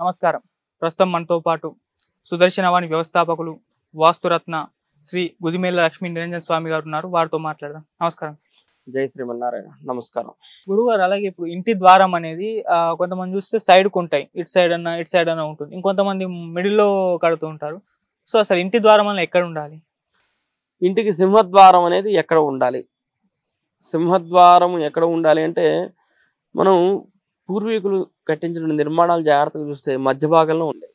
నమస్కారం ప్రస్తుతం మనతో పాటు వాణి వ్యవస్థాపకులు వాస్తురత్న శ్రీ గుదిమేల లక్ష్మీ నిరంజన్ స్వామి గారు ఉన్నారు వారితో మాట్లాడదాం నమస్కారం జై శ్రీమన్నారాయణ నమస్కారం గురుగారు అలాగే ఇప్పుడు ఇంటి ద్వారం అనేది కొంతమంది చూస్తే సైడ్కు ఉంటాయి ఇటు సైడ్ అన్న ఇటు సైడ్ అన్న ఉంటుంది ఇంకొంతమంది మిడిల్లో కడుతూ ఉంటారు సో అసలు ఇంటి ద్వారం అన్న ఎక్కడ ఉండాలి ఇంటికి సింహద్వారం అనేది ఎక్కడ ఉండాలి సింహద్వారం ఎక్కడ ఉండాలి అంటే మనం పూర్వీకులు కట్టించిన నిర్మాణాలు జాగ్రత్తగా చూస్తే మధ్య భాగంలో ఉండే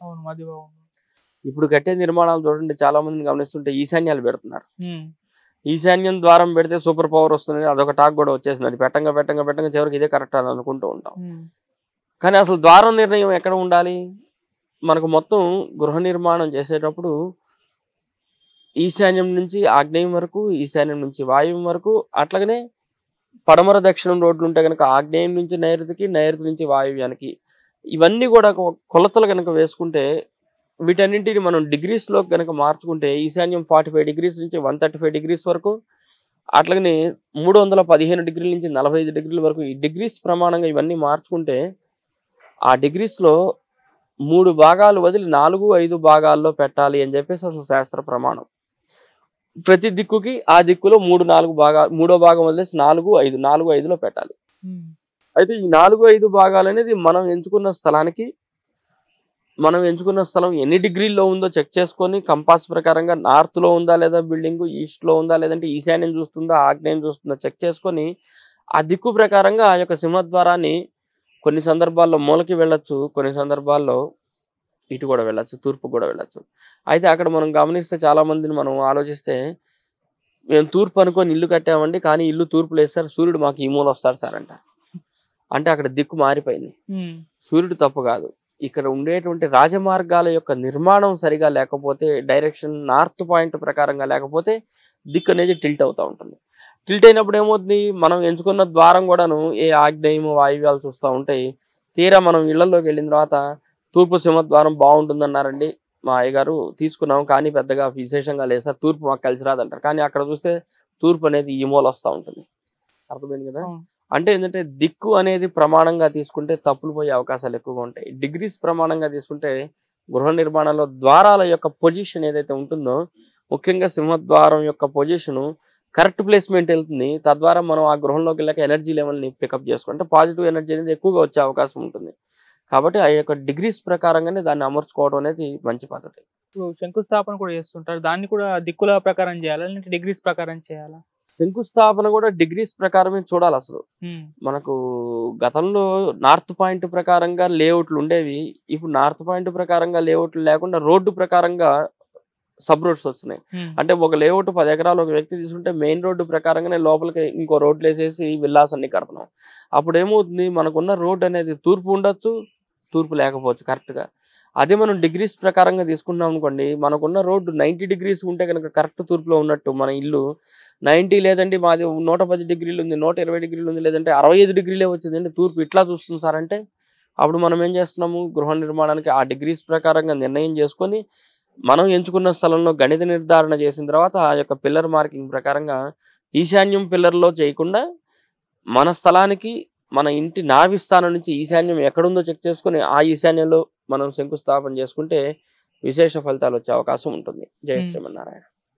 ఇప్పుడు కట్టే నిర్మాణాలు చూడండి చాలా మందిని గమనిస్తుంటే ఈశాన్యాలు పెడుతున్నారు ఈశాన్యం ద్వారం పెడితే సూపర్ పవర్ వస్తుంది అదొక టాక్ కూడా వచ్చేసింది అది పెట్టంగా పెట్టంగా పెట్టంగా చివరికి ఇదే కరెక్ట్ అని అనుకుంటూ ఉంటాం కానీ అసలు ద్వారం నిర్ణయం ఎక్కడ ఉండాలి మనకు మొత్తం గృహ నిర్మాణం చేసేటప్పుడు ఈశాన్యం నుంచి ఆగ్నేయం వరకు ఈశాన్యం నుంచి వాయువు వరకు అట్లాగనే పడమర దక్షిణం రోడ్లు ఉంటే కనుక ఆగ్నేయం నుంచి నైరుతికి నైరుతి నుంచి వాయువ్యానికి ఇవన్నీ కూడా కొలతలు కనుక వేసుకుంటే వీటన్నింటిని మనం డిగ్రీస్లో కనుక మార్చుకుంటే ఈశాన్యం ఫార్టీ ఫైవ్ డిగ్రీస్ నుంచి వన్ థర్టీ ఫైవ్ డిగ్రీస్ వరకు అట్లాగనే మూడు వందల పదిహేను డిగ్రీల నుంచి నలభై ఐదు డిగ్రీల వరకు ఈ డిగ్రీస్ ప్రమాణంగా ఇవన్నీ మార్చుకుంటే ఆ డిగ్రీస్లో మూడు భాగాలు వదిలి నాలుగు ఐదు భాగాల్లో పెట్టాలి అని చెప్పేసి అసలు శాస్త్ర ప్రమాణం ప్రతి దిక్కుకి ఆ దిక్కులో మూడు నాలుగు భాగాలు మూడో భాగం వదిలేసి నాలుగు ఐదు నాలుగు ఐదులో పెట్టాలి అయితే ఈ నాలుగు ఐదు భాగాలు అనేది మనం ఎంచుకున్న స్థలానికి మనం ఎంచుకున్న స్థలం ఎన్ని డిగ్రీల్లో ఉందో చెక్ చేసుకొని కంపాస్ ప్రకారంగా నార్త్లో ఉందా లేదా బిల్డింగ్ ఈస్ట్లో ఉందా లేదంటే ఈశాన్యం చూస్తుందా ఆగ్నేయం చూస్తుందా చెక్ చేసుకొని ఆ దిక్కు ప్రకారంగా ఆ యొక్క సింహద్వారాన్ని కొన్ని సందర్భాల్లో మూలకి వెళ్ళొచ్చు కొన్ని సందర్భాల్లో ఇటు కూడా వెళ్ళచ్చు తూర్పు కూడా వెళ్ళచ్చు అయితే అక్కడ మనం గమనిస్తే చాలా మందిని మనం ఆలోచిస్తే మేము తూర్పు అనుకొని ఇల్లు కట్టామండి కానీ ఇల్లు తూర్పు లేదు సార్ సూర్యుడు మాకు ఈ మూల వస్తాడు సార్ అంట అంటే అక్కడ దిక్కు మారిపోయింది సూర్యుడు తప్పు కాదు ఇక్కడ ఉండేటువంటి రాజమార్గాల యొక్క నిర్మాణం సరిగా లేకపోతే డైరెక్షన్ నార్త్ పాయింట్ ప్రకారంగా లేకపోతే దిక్కు అనేది టిల్ట్ అవుతూ ఉంటుంది టిల్ట్ అయినప్పుడు ఏమవుతుంది మనం ఎంచుకున్న ద్వారం కూడాను ఏ ఆగ్నేయము వాయువ్యాలు చూస్తూ ఉంటాయి తీరా మనం ఇళ్లలోకి వెళ్ళిన తర్వాత తూర్పు సింహద్వారం బాగుంటుందన్నారండి మా అయ్యగారు తీసుకున్నాం కానీ పెద్దగా విశేషంగా లేదు సార్ తూర్పు మాకు కలిసి రాదంటారు కానీ అక్కడ చూస్తే తూర్పు అనేది ఈ మూల వస్తూ ఉంటుంది అర్థమైంది కదా అంటే ఏంటంటే దిక్కు అనేది ప్రమాణంగా తీసుకుంటే తప్పులు పోయే అవకాశాలు ఎక్కువగా ఉంటాయి డిగ్రీస్ ప్రమాణంగా తీసుకుంటే గృహ నిర్మాణంలో ద్వారాల యొక్క పొజిషన్ ఏదైతే ఉంటుందో ముఖ్యంగా సింహద్వారం యొక్క పొజిషను కరెక్ట్ ప్లేస్మెంట్ వెళ్తుంది తద్వారా మనం ఆ గృహంలోకి వెళ్ళాక ఎనర్జీ లెవెల్ని పికప్ చేసుకుంటే పాజిటివ్ ఎనర్జీ అనేది ఎక్కువగా వచ్చే అవకాశం ఉంటుంది కాబట్టి ఆ యొక్క డిగ్రీస్ ప్రకారంగానే దాన్ని అమర్చుకోవడం అనేది మంచి పద్ధతి ఇప్పుడు శంకుస్థాపన కూడా చేస్తుంటారు దాన్ని కూడా దిక్కుల ప్రకారం చేయాలా లేదంటే డిగ్రీస్ ప్రకారం చేయాలా శంకుస్థాపన కూడా డిగ్రీస్ ప్రకారమే చూడాలి అసలు మనకు గతంలో నార్త్ పాయింట్ ప్రకారంగా లేఅవుట్లు ఉండేవి ఇప్పుడు నార్త్ పాయింట్ ప్రకారంగా లేఅవుట్లు లేకుండా రోడ్డు ప్రకారంగా సబ్ రోడ్స్ వస్తున్నాయి అంటే ఒక లేఅవుట్ పది ఎకరాలు ఒక వ్యక్తి తీసుకుంటే మెయిన్ రోడ్డు ప్రకారంగానే లోపలికి ఇంకో రోడ్లు వేసేసి విల్లాస్ అన్ని కడుతున్నాం అప్పుడు ఏమవుతుంది మనకున్న రోడ్డు అనేది తూర్పు ఉండొచ్చు తూర్పు లేకపోవచ్చు కరెక్ట్గా అదే మనం డిగ్రీస్ ప్రకారంగా తీసుకున్నాం అనుకోండి మనకున్న రోడ్డు నైంటీ డిగ్రీస్ ఉంటే కనుక కరెక్ట్ తూర్పులో ఉన్నట్టు మన ఇల్లు నైంటీ లేదండి మాది నూట పది డిగ్రీలు ఉంది నూట ఇరవై డిగ్రీలు ఉంది లేదంటే అరవై ఐదు డిగ్రీలే వచ్చిందండి తూర్పు ఇట్లా చూస్తుంది సార్ అంటే అప్పుడు మనం ఏం చేస్తున్నాము గృహ నిర్మాణానికి ఆ డిగ్రీస్ ప్రకారంగా నిర్ణయం చేసుకొని మనం ఎంచుకున్న స్థలంలో గణిత నిర్ధారణ చేసిన తర్వాత ఆ యొక్క పిల్లర్ మార్కింగ్ ప్రకారంగా ఈశాన్యం పిల్లర్లో చేయకుండా మన స్థలానికి మన ఇంటి నావి స్థానం నుంచి ఈశాన్యం ఎక్కడుందో చెక్ చేసుకుని ఆ ఈశాన్యంలో మనం శంకుస్థాపన చేసుకుంటే విశేష ఫలితాలు వచ్చే అవకాశం ఉంటుంది జయ శ్రీమన్నారాయణ